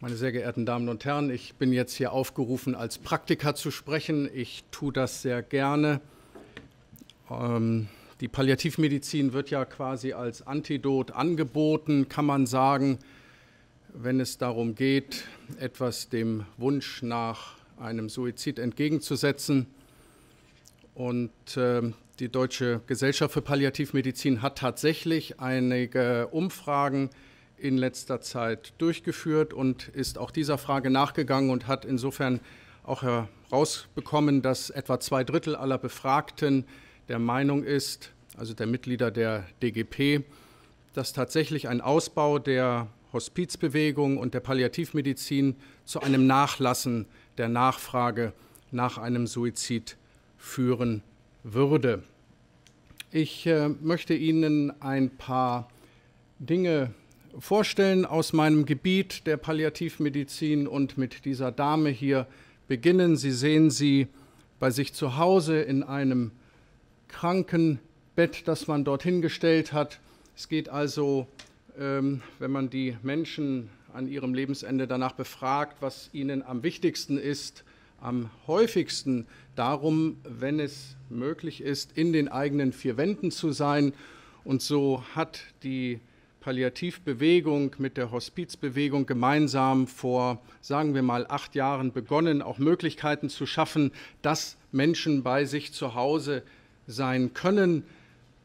Meine sehr geehrten Damen und Herren, ich bin jetzt hier aufgerufen, als Praktiker zu sprechen. Ich tue das sehr gerne. Ähm, die Palliativmedizin wird ja quasi als Antidot angeboten, kann man sagen, wenn es darum geht, etwas dem Wunsch nach einem Suizid entgegenzusetzen. Und äh, die Deutsche Gesellschaft für Palliativmedizin hat tatsächlich einige Umfragen äh, in letzter Zeit durchgeführt und ist auch dieser Frage nachgegangen und hat insofern auch herausbekommen, dass etwa zwei Drittel aller Befragten der Meinung ist, also der Mitglieder der DGP, dass tatsächlich ein Ausbau der Hospizbewegung und der Palliativmedizin zu einem Nachlassen der Nachfrage nach einem Suizid führen würde. Ich äh, möchte Ihnen ein paar Dinge vorstellen aus meinem Gebiet der Palliativmedizin und mit dieser Dame hier beginnen. Sie sehen sie bei sich zu Hause in einem Krankenbett, das man dorthin gestellt hat. Es geht also, ähm, wenn man die Menschen an ihrem Lebensende danach befragt, was ihnen am wichtigsten ist, am häufigsten darum, wenn es möglich ist, in den eigenen vier Wänden zu sein. Und so hat die Palliativbewegung mit der Hospizbewegung gemeinsam vor, sagen wir mal, acht Jahren begonnen, auch Möglichkeiten zu schaffen, dass Menschen bei sich zu Hause sein können.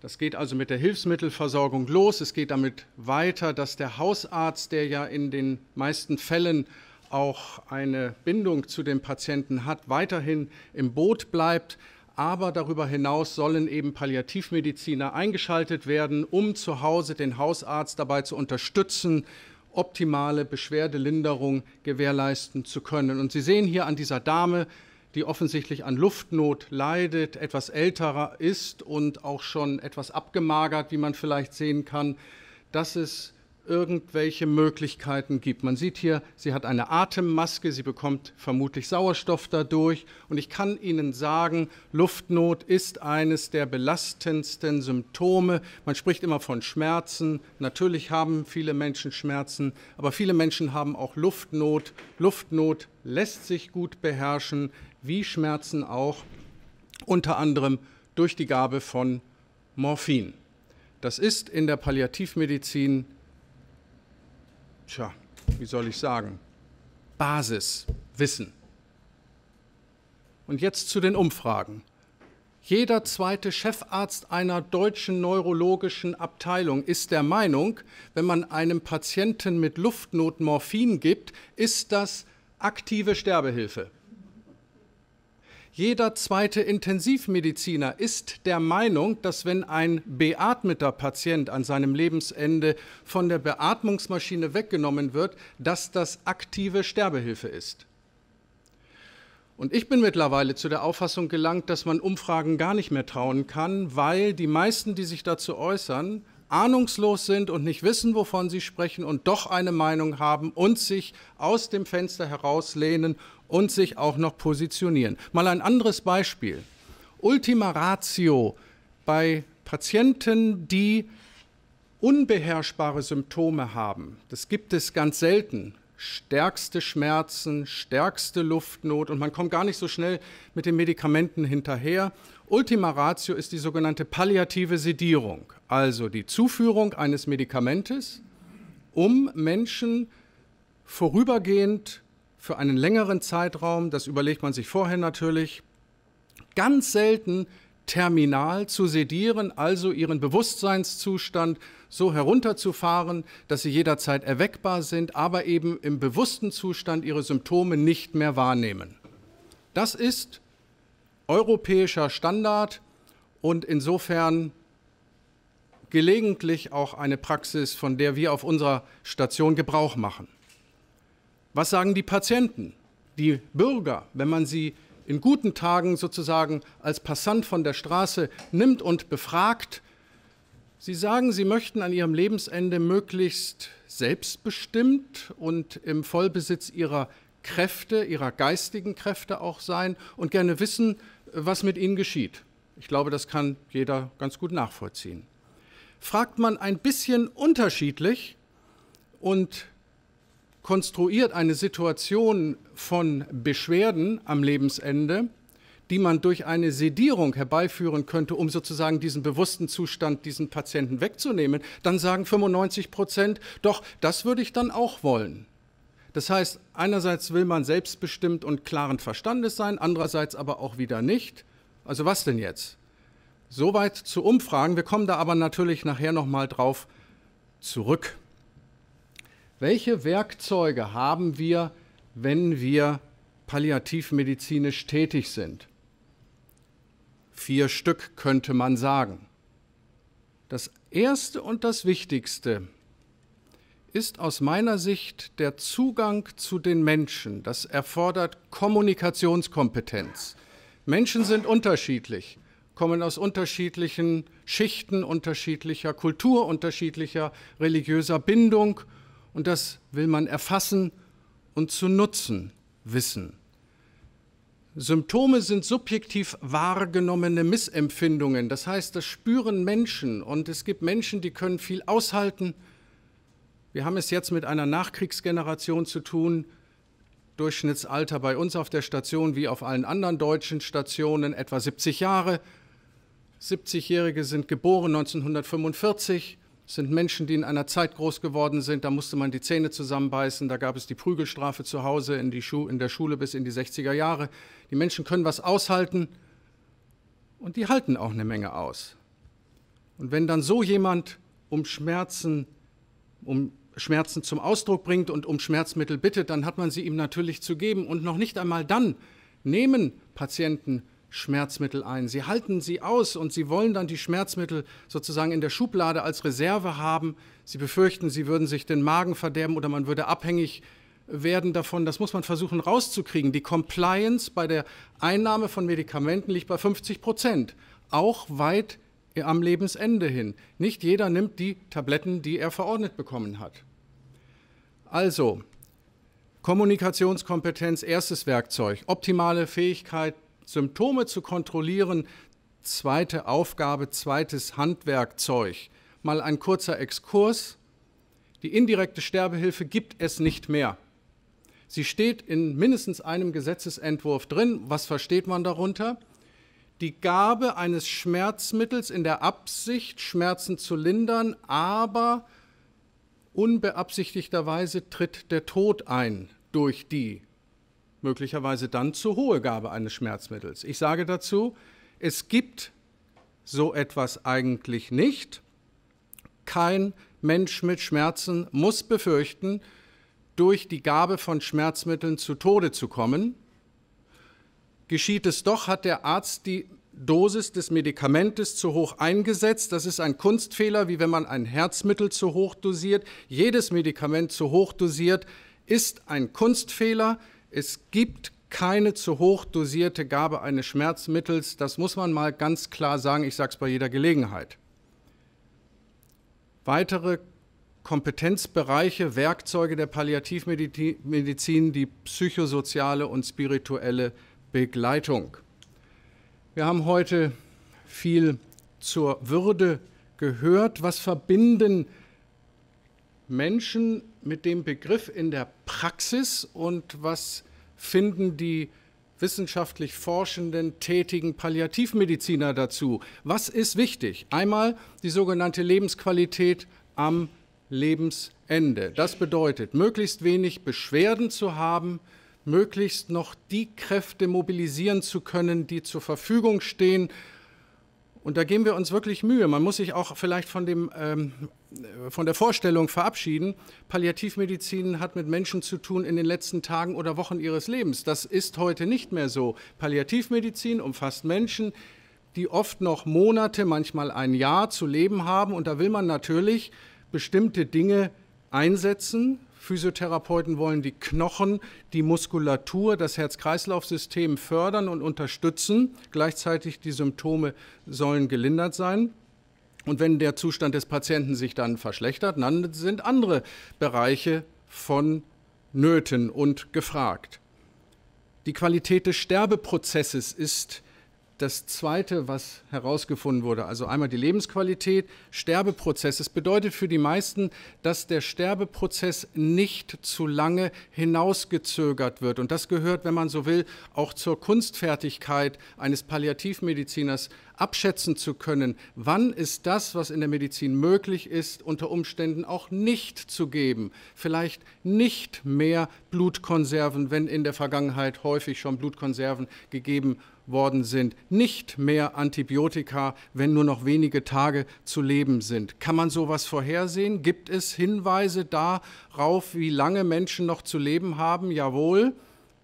Das geht also mit der Hilfsmittelversorgung los. Es geht damit weiter, dass der Hausarzt, der ja in den meisten Fällen auch eine Bindung zu dem Patienten hat, weiterhin im Boot bleibt. Aber darüber hinaus sollen eben Palliativmediziner eingeschaltet werden, um zu Hause den Hausarzt dabei zu unterstützen, optimale Beschwerdelinderung gewährleisten zu können. Und Sie sehen hier an dieser Dame, die offensichtlich an Luftnot leidet, etwas älterer ist und auch schon etwas abgemagert, wie man vielleicht sehen kann, dass es irgendwelche Möglichkeiten gibt. Man sieht hier, sie hat eine Atemmaske, sie bekommt vermutlich Sauerstoff dadurch. Und ich kann Ihnen sagen, Luftnot ist eines der belastendsten Symptome. Man spricht immer von Schmerzen. Natürlich haben viele Menschen Schmerzen, aber viele Menschen haben auch Luftnot. Luftnot lässt sich gut beherrschen, wie Schmerzen auch, unter anderem durch die Gabe von Morphin. Das ist in der Palliativmedizin tja, wie soll ich sagen, Basiswissen. Und jetzt zu den Umfragen. Jeder zweite Chefarzt einer deutschen neurologischen Abteilung ist der Meinung, wenn man einem Patienten mit Luftnot Morphin gibt, ist das aktive Sterbehilfe. Jeder zweite Intensivmediziner ist der Meinung, dass wenn ein beatmeter Patient an seinem Lebensende von der Beatmungsmaschine weggenommen wird, dass das aktive Sterbehilfe ist. Und ich bin mittlerweile zu der Auffassung gelangt, dass man Umfragen gar nicht mehr trauen kann, weil die meisten, die sich dazu äußern, ahnungslos sind und nicht wissen, wovon sie sprechen und doch eine Meinung haben und sich aus dem Fenster herauslehnen und sich auch noch positionieren. Mal ein anderes Beispiel. Ultima Ratio bei Patienten, die unbeherrschbare Symptome haben. Das gibt es ganz selten. Stärkste Schmerzen, stärkste Luftnot und man kommt gar nicht so schnell mit den Medikamenten hinterher. Ultima Ratio ist die sogenannte palliative Sedierung, also die Zuführung eines Medikamentes, um Menschen vorübergehend für einen längeren Zeitraum, das überlegt man sich vorher natürlich, ganz selten terminal zu sedieren, also ihren Bewusstseinszustand so herunterzufahren, dass sie jederzeit erweckbar sind, aber eben im bewussten Zustand ihre Symptome nicht mehr wahrnehmen. Das ist europäischer Standard und insofern gelegentlich auch eine Praxis, von der wir auf unserer Station Gebrauch machen. Was sagen die Patienten, die Bürger, wenn man sie in guten Tagen sozusagen als Passant von der Straße nimmt und befragt? Sie sagen, sie möchten an ihrem Lebensende möglichst selbstbestimmt und im Vollbesitz ihrer Kräfte, ihrer geistigen Kräfte auch sein und gerne wissen, was mit ihnen geschieht. Ich glaube, das kann jeder ganz gut nachvollziehen. Fragt man ein bisschen unterschiedlich und konstruiert eine Situation von Beschwerden am Lebensende, die man durch eine Sedierung herbeiführen könnte, um sozusagen diesen bewussten Zustand diesen Patienten wegzunehmen, dann sagen 95 Prozent, doch, das würde ich dann auch wollen. Das heißt, einerseits will man selbstbestimmt und klaren Verstandes sein, andererseits aber auch wieder nicht. Also was denn jetzt? Soweit zu Umfragen. Wir kommen da aber natürlich nachher nochmal drauf zurück. Welche Werkzeuge haben wir, wenn wir palliativmedizinisch tätig sind? Vier Stück könnte man sagen. Das erste und das wichtigste ist aus meiner Sicht der Zugang zu den Menschen. Das erfordert Kommunikationskompetenz. Menschen sind unterschiedlich, kommen aus unterschiedlichen Schichten, unterschiedlicher Kultur, unterschiedlicher religiöser Bindung und das will man erfassen und zu nutzen wissen. Symptome sind subjektiv wahrgenommene Missempfindungen, das heißt, das spüren Menschen und es gibt Menschen, die können viel aushalten. Wir haben es jetzt mit einer Nachkriegsgeneration zu tun, Durchschnittsalter bei uns auf der Station wie auf allen anderen deutschen Stationen etwa 70 Jahre. 70-Jährige sind geboren 1945, es sind Menschen, die in einer Zeit groß geworden sind, da musste man die Zähne zusammenbeißen, da gab es die Prügelstrafe zu Hause, in, in, der Schule bis in die 60er Jahre. Die Menschen können was aushalten und die halten auch eine Menge aus. Und wenn dann so jemand um Schmerzen, um Schmerzen zum Ausdruck bringt und um Schmerzmittel bittet, dann hat man sie ihm natürlich zu geben. Und noch nicht einmal dann nehmen Patienten Schmerzmittel ein. Sie halten sie aus und sie wollen dann die Schmerzmittel sozusagen in der Schublade als Reserve haben. Sie befürchten, sie würden sich den Magen verderben oder man würde abhängig werden davon. Das muss man versuchen rauszukriegen. Die Compliance bei der Einnahme von Medikamenten liegt bei 50 Prozent, auch weit am Lebensende hin. Nicht jeder nimmt die Tabletten, die er verordnet bekommen hat. Also, Kommunikationskompetenz, erstes Werkzeug. Optimale Fähigkeit Symptome zu kontrollieren, zweite Aufgabe, zweites Handwerkzeug. Mal ein kurzer Exkurs. Die indirekte Sterbehilfe gibt es nicht mehr. Sie steht in mindestens einem Gesetzesentwurf drin. Was versteht man darunter? Die Gabe eines Schmerzmittels in der Absicht, Schmerzen zu lindern, aber unbeabsichtigterweise tritt der Tod ein durch die möglicherweise dann zu hohe Gabe eines Schmerzmittels. Ich sage dazu, es gibt so etwas eigentlich nicht. Kein Mensch mit Schmerzen muss befürchten, durch die Gabe von Schmerzmitteln zu Tode zu kommen. Geschieht es doch, hat der Arzt die Dosis des Medikamentes zu hoch eingesetzt. Das ist ein Kunstfehler, wie wenn man ein Herzmittel zu hoch dosiert. Jedes Medikament zu hoch dosiert ist ein Kunstfehler. Es gibt keine zu hoch dosierte Gabe eines Schmerzmittels. Das muss man mal ganz klar sagen. Ich sage es bei jeder Gelegenheit. Weitere Kompetenzbereiche, Werkzeuge der Palliativmedizin, die psychosoziale und spirituelle Begleitung. Wir haben heute viel zur Würde gehört. Was verbinden Menschen mit dem Begriff in der Praxis und was finden die wissenschaftlich forschenden, tätigen Palliativmediziner dazu? Was ist wichtig? Einmal die sogenannte Lebensqualität am Lebensende. Das bedeutet, möglichst wenig Beschwerden zu haben, möglichst noch die Kräfte mobilisieren zu können, die zur Verfügung stehen. Und da geben wir uns wirklich Mühe. Man muss sich auch vielleicht von dem ähm, von der Vorstellung verabschieden, Palliativmedizin hat mit Menschen zu tun in den letzten Tagen oder Wochen ihres Lebens. Das ist heute nicht mehr so. Palliativmedizin umfasst Menschen, die oft noch Monate, manchmal ein Jahr zu leben haben. Und da will man natürlich bestimmte Dinge einsetzen. Physiotherapeuten wollen die Knochen, die Muskulatur, das Herz-Kreislauf-System fördern und unterstützen. Gleichzeitig die Symptome sollen gelindert sein. Und wenn der Zustand des Patienten sich dann verschlechtert, dann sind andere Bereiche von Nöten und gefragt. Die Qualität des Sterbeprozesses ist das Zweite, was herausgefunden wurde. Also einmal die Lebensqualität, Sterbeprozess. Es bedeutet für die meisten, dass der Sterbeprozess nicht zu lange hinausgezögert wird. Und das gehört, wenn man so will, auch zur Kunstfertigkeit eines Palliativmediziners abschätzen zu können, wann ist das, was in der Medizin möglich ist, unter Umständen auch nicht zu geben. Vielleicht nicht mehr Blutkonserven, wenn in der Vergangenheit häufig schon Blutkonserven gegeben worden sind. Nicht mehr Antibiotika, wenn nur noch wenige Tage zu leben sind. Kann man sowas vorhersehen? Gibt es Hinweise darauf, wie lange Menschen noch zu leben haben? Jawohl.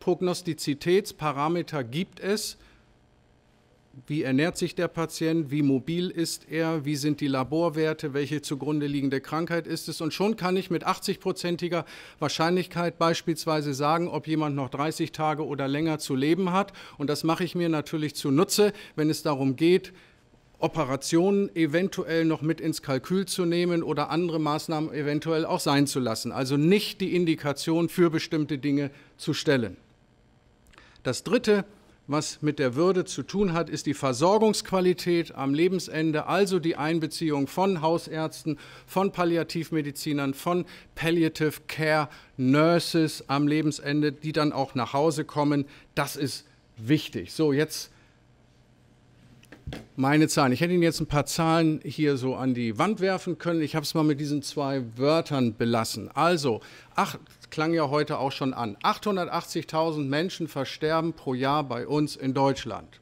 Prognostizitätsparameter gibt es wie ernährt sich der Patient, wie mobil ist er, wie sind die Laborwerte, welche zugrunde liegende Krankheit ist es. Und schon kann ich mit 80-prozentiger Wahrscheinlichkeit beispielsweise sagen, ob jemand noch 30 Tage oder länger zu leben hat. Und das mache ich mir natürlich zunutze, wenn es darum geht, Operationen eventuell noch mit ins Kalkül zu nehmen oder andere Maßnahmen eventuell auch sein zu lassen. Also nicht die Indikation für bestimmte Dinge zu stellen. Das Dritte ist, was mit der Würde zu tun hat, ist die Versorgungsqualität am Lebensende, also die Einbeziehung von Hausärzten, von Palliativmedizinern, von Palliative Care Nurses am Lebensende, die dann auch nach Hause kommen. Das ist wichtig. So, jetzt meine Zahlen. Ich hätte Ihnen jetzt ein paar Zahlen hier so an die Wand werfen können. Ich habe es mal mit diesen zwei Wörtern belassen. Also, acht, klang ja heute auch schon an. 880.000 Menschen versterben pro Jahr bei uns in Deutschland.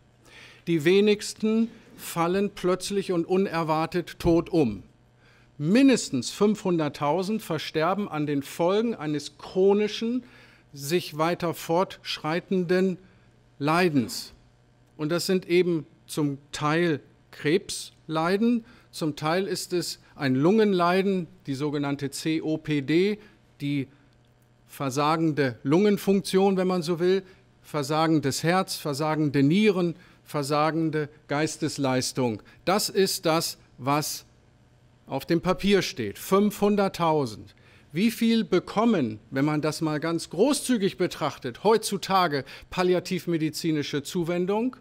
Die wenigsten fallen plötzlich und unerwartet tot um. Mindestens 500.000 versterben an den Folgen eines chronischen, sich weiter fortschreitenden Leidens. Und das sind eben zum Teil Krebsleiden, zum Teil ist es ein Lungenleiden, die sogenannte COPD, die versagende Lungenfunktion, wenn man so will, versagendes Herz, versagende Nieren, versagende Geistesleistung. Das ist das, was auf dem Papier steht. 500.000. Wie viel bekommen, wenn man das mal ganz großzügig betrachtet, heutzutage palliativmedizinische Zuwendung?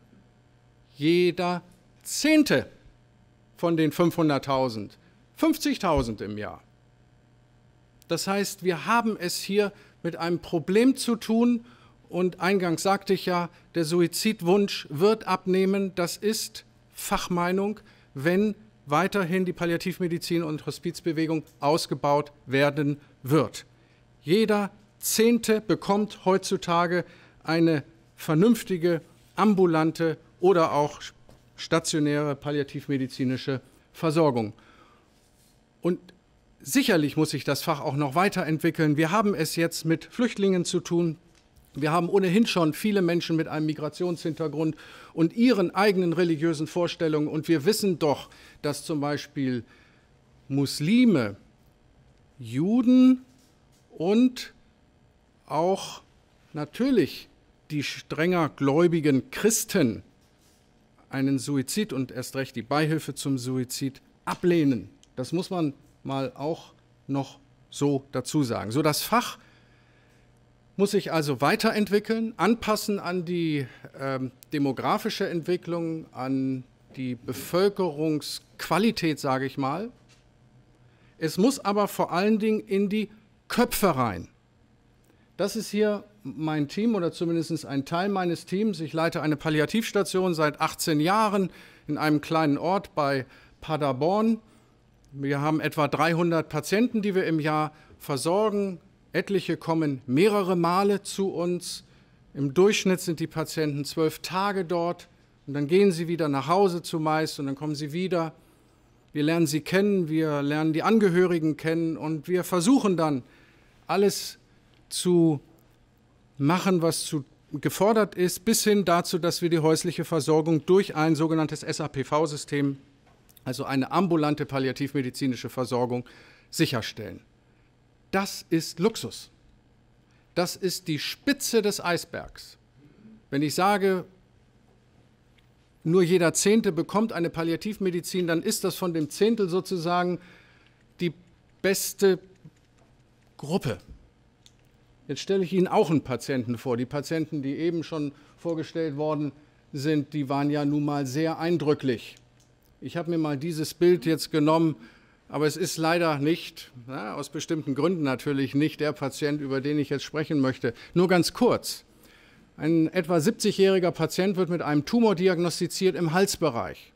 Jeder Zehnte von den 500.000. 50.000 im Jahr. Das heißt, wir haben es hier mit einem Problem zu tun. Und eingangs sagte ich ja, der Suizidwunsch wird abnehmen. Das ist Fachmeinung, wenn weiterhin die Palliativmedizin und Hospizbewegung ausgebaut werden wird. Jeder Zehnte bekommt heutzutage eine vernünftige, ambulante oder auch stationäre palliativmedizinische Versorgung. Und Sicherlich muss sich das Fach auch noch weiterentwickeln. Wir haben es jetzt mit Flüchtlingen zu tun. Wir haben ohnehin schon viele Menschen mit einem Migrationshintergrund und ihren eigenen religiösen Vorstellungen. Und wir wissen doch, dass zum Beispiel Muslime, Juden und auch natürlich die strenger gläubigen Christen einen Suizid und erst recht die Beihilfe zum Suizid ablehnen. Das muss man mal auch noch so dazu sagen. So das Fach muss sich also weiterentwickeln, anpassen an die ähm, demografische Entwicklung, an die Bevölkerungsqualität, sage ich mal. Es muss aber vor allen Dingen in die Köpfe rein. Das ist hier mein Team oder zumindest ein Teil meines Teams. Ich leite eine Palliativstation seit 18 Jahren in einem kleinen Ort bei Paderborn. Wir haben etwa 300 Patienten, die wir im Jahr versorgen. Etliche kommen mehrere Male zu uns. Im Durchschnitt sind die Patienten zwölf Tage dort und dann gehen sie wieder nach Hause zumeist und dann kommen sie wieder. Wir lernen sie kennen, wir lernen die Angehörigen kennen und wir versuchen dann alles zu machen, was zu gefordert ist, bis hin dazu, dass wir die häusliche Versorgung durch ein sogenanntes SAPV-System also eine ambulante palliativmedizinische Versorgung, sicherstellen. Das ist Luxus. Das ist die Spitze des Eisbergs. Wenn ich sage, nur jeder Zehnte bekommt eine Palliativmedizin, dann ist das von dem Zehntel sozusagen die beste Gruppe. Jetzt stelle ich Ihnen auch einen Patienten vor. Die Patienten, die eben schon vorgestellt worden sind, die waren ja nun mal sehr eindrücklich. Ich habe mir mal dieses Bild jetzt genommen, aber es ist leider nicht, na, aus bestimmten Gründen natürlich, nicht der Patient, über den ich jetzt sprechen möchte. Nur ganz kurz. Ein etwa 70-jähriger Patient wird mit einem Tumor diagnostiziert im Halsbereich.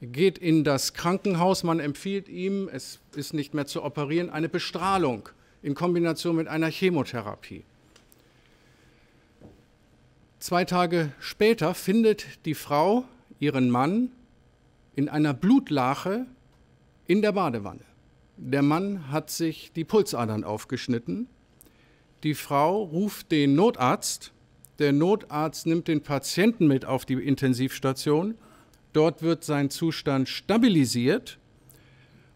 Er geht in das Krankenhaus, man empfiehlt ihm, es ist nicht mehr zu operieren, eine Bestrahlung in Kombination mit einer Chemotherapie. Zwei Tage später findet die Frau ihren Mann in einer Blutlache in der Badewanne. Der Mann hat sich die Pulsadern aufgeschnitten. Die Frau ruft den Notarzt. Der Notarzt nimmt den Patienten mit auf die Intensivstation. Dort wird sein Zustand stabilisiert.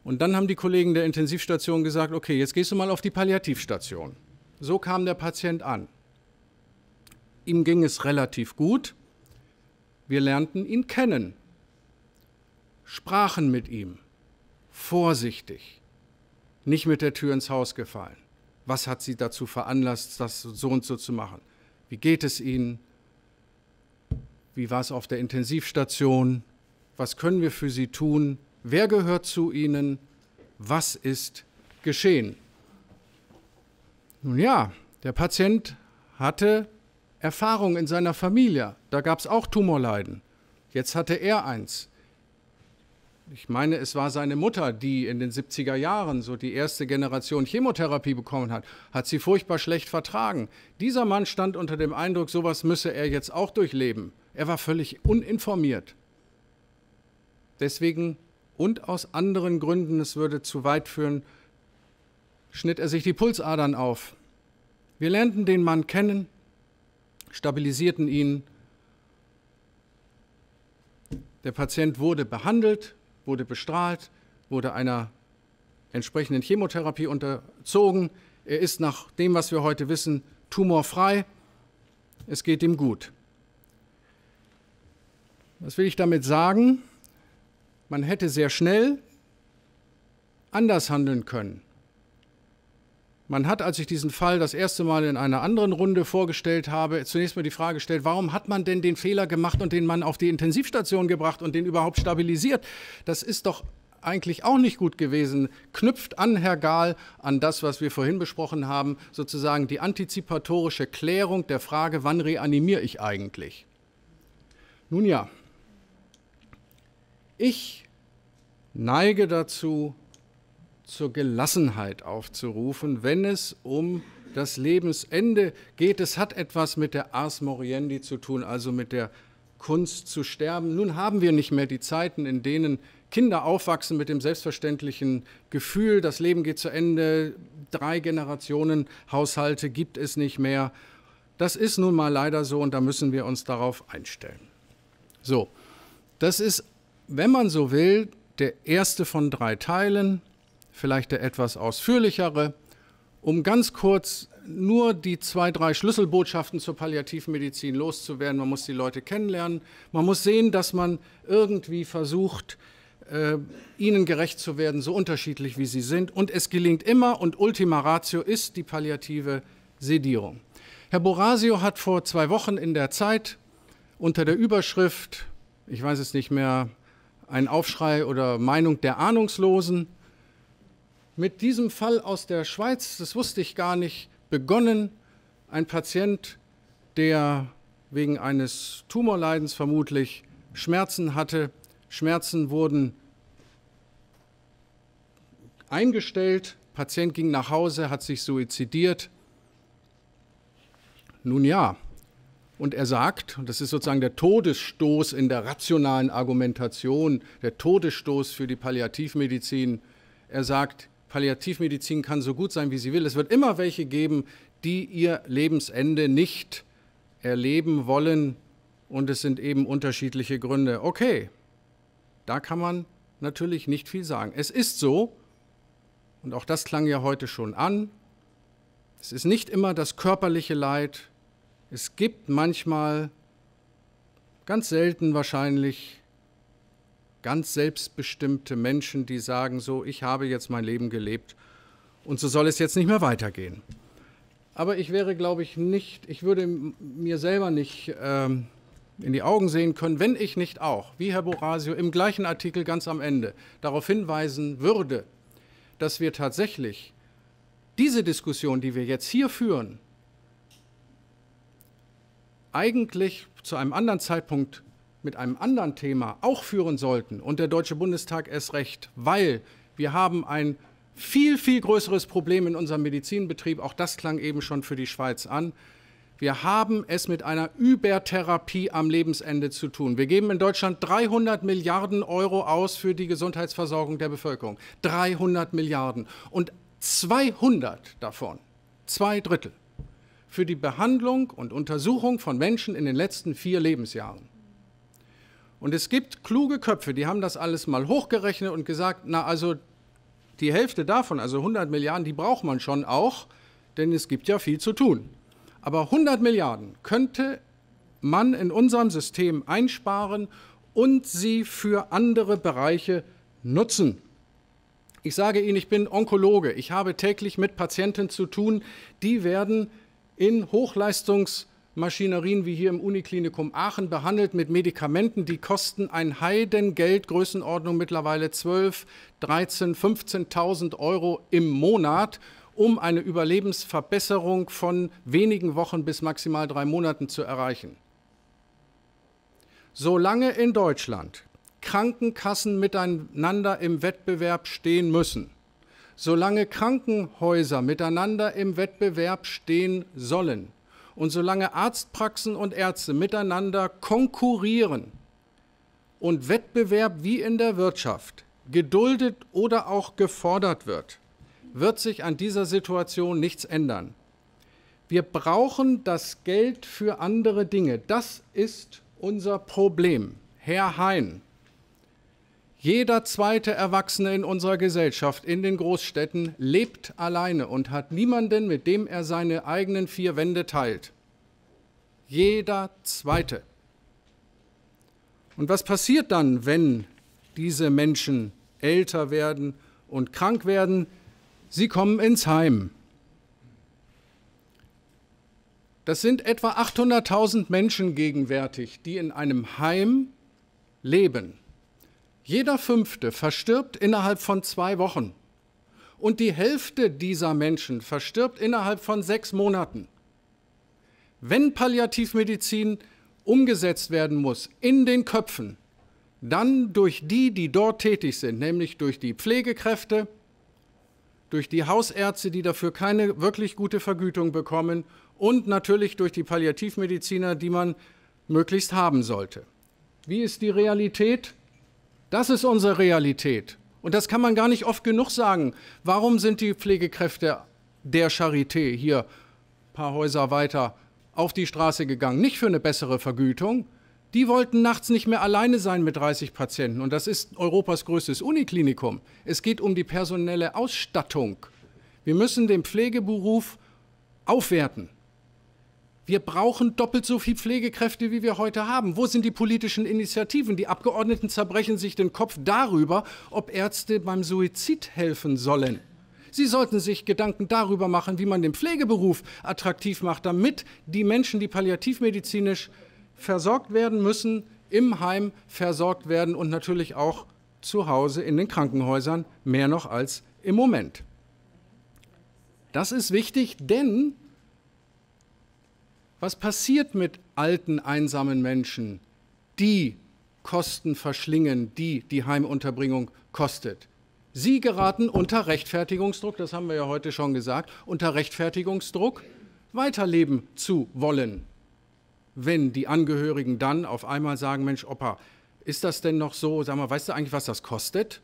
Und dann haben die Kollegen der Intensivstation gesagt, okay, jetzt gehst du mal auf die Palliativstation. So kam der Patient an. Ihm ging es relativ gut. Wir lernten ihn kennen, sprachen mit ihm, vorsichtig, nicht mit der Tür ins Haus gefallen. Was hat sie dazu veranlasst, das so und so zu machen? Wie geht es ihnen? Wie war es auf der Intensivstation? Was können wir für sie tun? Wer gehört zu ihnen? Was ist geschehen? Nun ja, der Patient hatte Erfahrung in seiner Familie. Da gab es auch Tumorleiden. Jetzt hatte er eins. Ich meine, es war seine Mutter, die in den 70er Jahren so die erste Generation Chemotherapie bekommen hat, hat sie furchtbar schlecht vertragen. Dieser Mann stand unter dem Eindruck, sowas müsse er jetzt auch durchleben. Er war völlig uninformiert. Deswegen und aus anderen Gründen, es würde zu weit führen, schnitt er sich die Pulsadern auf. Wir lernten den Mann kennen, stabilisierten ihn. Der Patient wurde behandelt, wurde bestrahlt, wurde einer entsprechenden Chemotherapie unterzogen. Er ist nach dem, was wir heute wissen, tumorfrei. Es geht ihm gut. Was will ich damit sagen? Man hätte sehr schnell anders handeln können. Man hat, als ich diesen Fall das erste Mal in einer anderen Runde vorgestellt habe, zunächst mal die Frage gestellt, warum hat man denn den Fehler gemacht und den Mann auf die Intensivstation gebracht und den überhaupt stabilisiert? Das ist doch eigentlich auch nicht gut gewesen. Knüpft an, Herr Gahl, an das, was wir vorhin besprochen haben, sozusagen die antizipatorische Klärung der Frage, wann reanimiere ich eigentlich? Nun ja, ich neige dazu, zur Gelassenheit aufzurufen, wenn es um das Lebensende geht. Es hat etwas mit der Ars Moriendi zu tun, also mit der Kunst zu sterben. Nun haben wir nicht mehr die Zeiten, in denen Kinder aufwachsen mit dem selbstverständlichen Gefühl, das Leben geht zu Ende, drei Generationen Haushalte gibt es nicht mehr. Das ist nun mal leider so und da müssen wir uns darauf einstellen. So, das ist, wenn man so will, der erste von drei Teilen vielleicht der etwas ausführlichere, um ganz kurz nur die zwei, drei Schlüsselbotschaften zur Palliativmedizin loszuwerden. Man muss die Leute kennenlernen. Man muss sehen, dass man irgendwie versucht, äh, ihnen gerecht zu werden, so unterschiedlich wie sie sind. Und es gelingt immer und Ultima Ratio ist die palliative Sedierung. Herr Borasio hat vor zwei Wochen in der Zeit unter der Überschrift, ich weiß es nicht mehr, ein Aufschrei oder Meinung der Ahnungslosen, mit diesem Fall aus der Schweiz, das wusste ich gar nicht, begonnen. Ein Patient, der wegen eines Tumorleidens vermutlich Schmerzen hatte. Schmerzen wurden eingestellt. Patient ging nach Hause, hat sich suizidiert. Nun ja, und er sagt, und das ist sozusagen der Todesstoß in der rationalen Argumentation, der Todesstoß für die Palliativmedizin, er sagt, Palliativmedizin kann so gut sein, wie sie will. Es wird immer welche geben, die ihr Lebensende nicht erleben wollen. Und es sind eben unterschiedliche Gründe. Okay, da kann man natürlich nicht viel sagen. Es ist so, und auch das klang ja heute schon an, es ist nicht immer das körperliche Leid. Es gibt manchmal, ganz selten wahrscheinlich, ganz selbstbestimmte Menschen, die sagen, so, ich habe jetzt mein Leben gelebt und so soll es jetzt nicht mehr weitergehen. Aber ich wäre, glaube ich, nicht, ich würde mir selber nicht ähm, in die Augen sehen können, wenn ich nicht auch, wie Herr Borasio im gleichen Artikel ganz am Ende, darauf hinweisen würde, dass wir tatsächlich diese Diskussion, die wir jetzt hier führen, eigentlich zu einem anderen Zeitpunkt mit einem anderen Thema auch führen sollten und der Deutsche Bundestag erst recht, weil wir haben ein viel, viel größeres Problem in unserem Medizinbetrieb. Auch das klang eben schon für die Schweiz an. Wir haben es mit einer Übertherapie am Lebensende zu tun. Wir geben in Deutschland 300 Milliarden Euro aus für die Gesundheitsversorgung der Bevölkerung. 300 Milliarden. Und 200 davon, zwei Drittel, für die Behandlung und Untersuchung von Menschen in den letzten vier Lebensjahren. Und es gibt kluge Köpfe, die haben das alles mal hochgerechnet und gesagt, na also die Hälfte davon, also 100 Milliarden, die braucht man schon auch, denn es gibt ja viel zu tun. Aber 100 Milliarden könnte man in unserem System einsparen und sie für andere Bereiche nutzen. Ich sage Ihnen, ich bin Onkologe. Ich habe täglich mit Patienten zu tun, die werden in Hochleistungs- Maschinerien wie hier im Uniklinikum Aachen behandelt mit Medikamenten, die kosten ein Heidengeld, Größenordnung mittlerweile 12, 13, 15.000 Euro im Monat, um eine Überlebensverbesserung von wenigen Wochen bis maximal drei Monaten zu erreichen. Solange in Deutschland Krankenkassen miteinander im Wettbewerb stehen müssen, solange Krankenhäuser miteinander im Wettbewerb stehen sollen, und solange Arztpraxen und Ärzte miteinander konkurrieren und Wettbewerb wie in der Wirtschaft geduldet oder auch gefordert wird, wird sich an dieser Situation nichts ändern. Wir brauchen das Geld für andere Dinge. Das ist unser Problem. Herr Hein, jeder zweite Erwachsene in unserer Gesellschaft in den Großstädten lebt alleine und hat niemanden, mit dem er seine eigenen vier Wände teilt. Jeder zweite. Und was passiert dann, wenn diese Menschen älter werden und krank werden? Sie kommen ins Heim. Das sind etwa 800.000 Menschen gegenwärtig, die in einem Heim leben. Jeder fünfte verstirbt innerhalb von zwei Wochen und die Hälfte dieser Menschen verstirbt innerhalb von sechs Monaten. Wenn Palliativmedizin umgesetzt werden muss in den Köpfen, dann durch die, die dort tätig sind, nämlich durch die Pflegekräfte, durch die Hausärzte, die dafür keine wirklich gute Vergütung bekommen und natürlich durch die Palliativmediziner, die man möglichst haben sollte. Wie ist die Realität? Das ist unsere Realität. Und das kann man gar nicht oft genug sagen. Warum sind die Pflegekräfte der Charité hier ein paar Häuser weiter auf die Straße gegangen? Nicht für eine bessere Vergütung. Die wollten nachts nicht mehr alleine sein mit 30 Patienten. Und das ist Europas größtes Uniklinikum. Es geht um die personelle Ausstattung. Wir müssen den Pflegeberuf aufwerten. Wir brauchen doppelt so viele Pflegekräfte, wie wir heute haben. Wo sind die politischen Initiativen? Die Abgeordneten zerbrechen sich den Kopf darüber, ob Ärzte beim Suizid helfen sollen. Sie sollten sich Gedanken darüber machen, wie man den Pflegeberuf attraktiv macht, damit die Menschen, die palliativmedizinisch versorgt werden müssen, im Heim versorgt werden und natürlich auch zu Hause in den Krankenhäusern, mehr noch als im Moment. Das ist wichtig, denn was passiert mit alten, einsamen Menschen, die Kosten verschlingen, die die Heimunterbringung kostet? Sie geraten unter Rechtfertigungsdruck, das haben wir ja heute schon gesagt, unter Rechtfertigungsdruck, weiterleben zu wollen. Wenn die Angehörigen dann auf einmal sagen, Mensch, Opa, ist das denn noch so? Sag mal, weißt du eigentlich, was das kostet?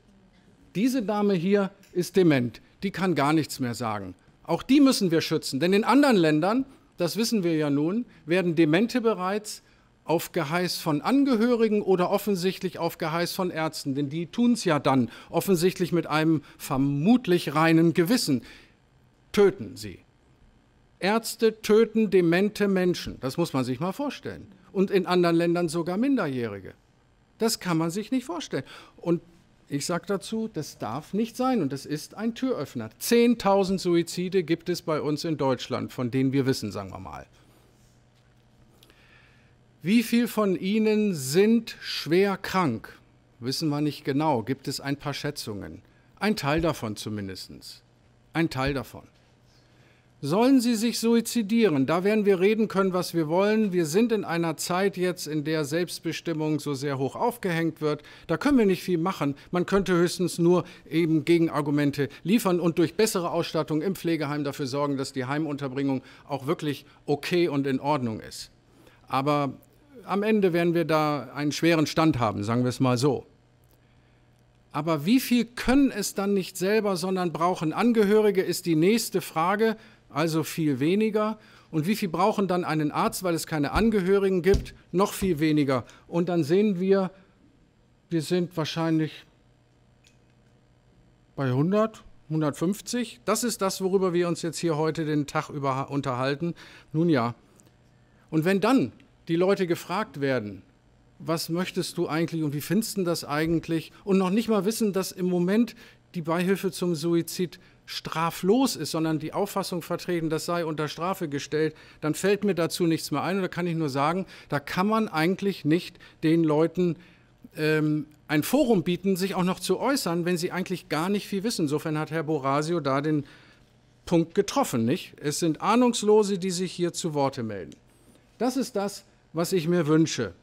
Diese Dame hier ist dement, die kann gar nichts mehr sagen. Auch die müssen wir schützen, denn in anderen Ländern das wissen wir ja nun, werden Demente bereits auf Geheiß von Angehörigen oder offensichtlich auf Geheiß von Ärzten, denn die tun es ja dann, offensichtlich mit einem vermutlich reinen Gewissen, töten sie. Ärzte töten demente Menschen, das muss man sich mal vorstellen. Und in anderen Ländern sogar Minderjährige. Das kann man sich nicht vorstellen. Und ich sage dazu, das darf nicht sein und das ist ein Türöffner. 10.000 Suizide gibt es bei uns in Deutschland, von denen wir wissen, sagen wir mal. Wie viel von ihnen sind schwer krank? Wissen wir nicht genau, gibt es ein paar Schätzungen. Ein Teil davon zumindest. Ein Teil davon. Sollen sie sich suizidieren, da werden wir reden können, was wir wollen. Wir sind in einer Zeit jetzt, in der Selbstbestimmung so sehr hoch aufgehängt wird. Da können wir nicht viel machen. Man könnte höchstens nur eben Gegenargumente liefern und durch bessere Ausstattung im Pflegeheim dafür sorgen, dass die Heimunterbringung auch wirklich okay und in Ordnung ist. Aber am Ende werden wir da einen schweren Stand haben, sagen wir es mal so. Aber wie viel können es dann nicht selber, sondern brauchen Angehörige, ist die nächste Frage also viel weniger. Und wie viel brauchen dann einen Arzt, weil es keine Angehörigen gibt? Noch viel weniger. Und dann sehen wir, wir sind wahrscheinlich bei 100, 150. Das ist das, worüber wir uns jetzt hier heute den Tag über unterhalten. Nun ja. Und wenn dann die Leute gefragt werden, was möchtest du eigentlich und wie findest du das eigentlich? Und noch nicht mal wissen, dass im Moment die Beihilfe zum Suizid straflos ist, sondern die Auffassung vertreten, das sei unter Strafe gestellt, dann fällt mir dazu nichts mehr ein. Und da kann ich nur sagen, da kann man eigentlich nicht den Leuten ähm, ein Forum bieten, sich auch noch zu äußern, wenn sie eigentlich gar nicht viel wissen. Insofern hat Herr Borasio da den Punkt getroffen, nicht? Es sind Ahnungslose, die sich hier zu Worte melden. Das ist das, was ich mir wünsche.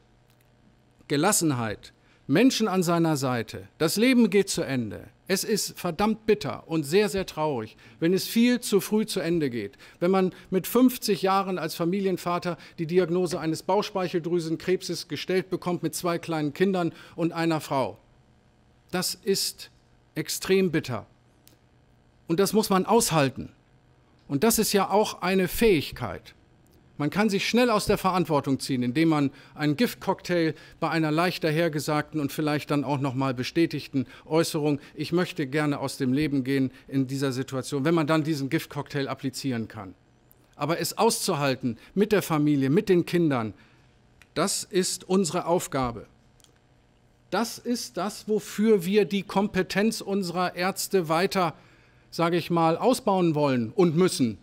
Gelassenheit, Menschen an seiner Seite. Das Leben geht zu Ende. Es ist verdammt bitter und sehr, sehr traurig, wenn es viel zu früh zu Ende geht. Wenn man mit 50 Jahren als Familienvater die Diagnose eines Bauchspeicheldrüsenkrebses gestellt bekommt mit zwei kleinen Kindern und einer Frau. Das ist extrem bitter. Und das muss man aushalten. Und das ist ja auch eine Fähigkeit. Man kann sich schnell aus der Verantwortung ziehen, indem man einen Giftcocktail bei einer leicht dahergesagten und vielleicht dann auch nochmal bestätigten Äußerung, ich möchte gerne aus dem Leben gehen in dieser Situation, wenn man dann diesen Giftcocktail applizieren kann. Aber es auszuhalten mit der Familie, mit den Kindern, das ist unsere Aufgabe. Das ist das, wofür wir die Kompetenz unserer Ärzte weiter, sage ich mal, ausbauen wollen und müssen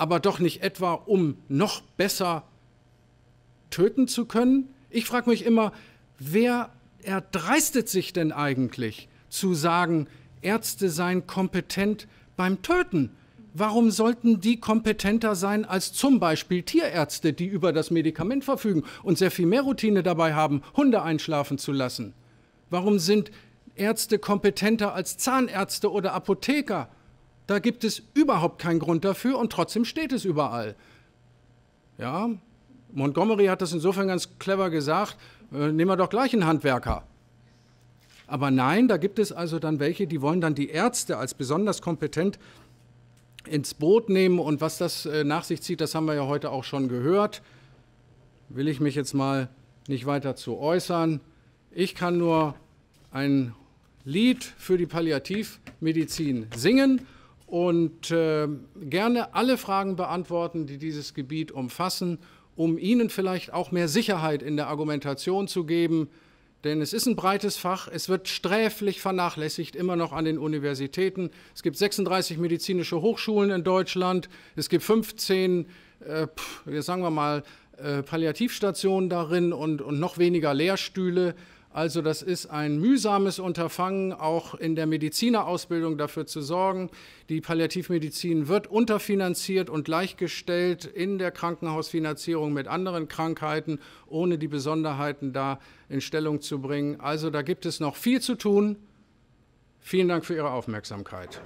aber doch nicht etwa, um noch besser töten zu können? Ich frage mich immer, wer erdreistet sich denn eigentlich zu sagen, Ärzte seien kompetent beim Töten? Warum sollten die kompetenter sein als zum Beispiel Tierärzte, die über das Medikament verfügen und sehr viel mehr Routine dabei haben, Hunde einschlafen zu lassen? Warum sind Ärzte kompetenter als Zahnärzte oder Apotheker? Da gibt es überhaupt keinen Grund dafür und trotzdem steht es überall. Ja, Montgomery hat das insofern ganz clever gesagt, äh, nehmen wir doch gleich einen Handwerker. Aber nein, da gibt es also dann welche, die wollen dann die Ärzte als besonders kompetent ins Boot nehmen und was das äh, nach sich zieht, das haben wir ja heute auch schon gehört. Will ich mich jetzt mal nicht weiter zu äußern. Ich kann nur ein Lied für die Palliativmedizin singen und äh, gerne alle Fragen beantworten, die dieses Gebiet umfassen, um Ihnen vielleicht auch mehr Sicherheit in der Argumentation zu geben. Denn es ist ein breites Fach, es wird sträflich vernachlässigt, immer noch an den Universitäten. Es gibt 36 medizinische Hochschulen in Deutschland, es gibt 15, äh, sagen wir mal, äh, Palliativstationen darin und, und noch weniger Lehrstühle. Also das ist ein mühsames Unterfangen, auch in der Medizinerausbildung dafür zu sorgen. Die Palliativmedizin wird unterfinanziert und gleichgestellt in der Krankenhausfinanzierung mit anderen Krankheiten, ohne die Besonderheiten da in Stellung zu bringen. Also da gibt es noch viel zu tun. Vielen Dank für Ihre Aufmerksamkeit.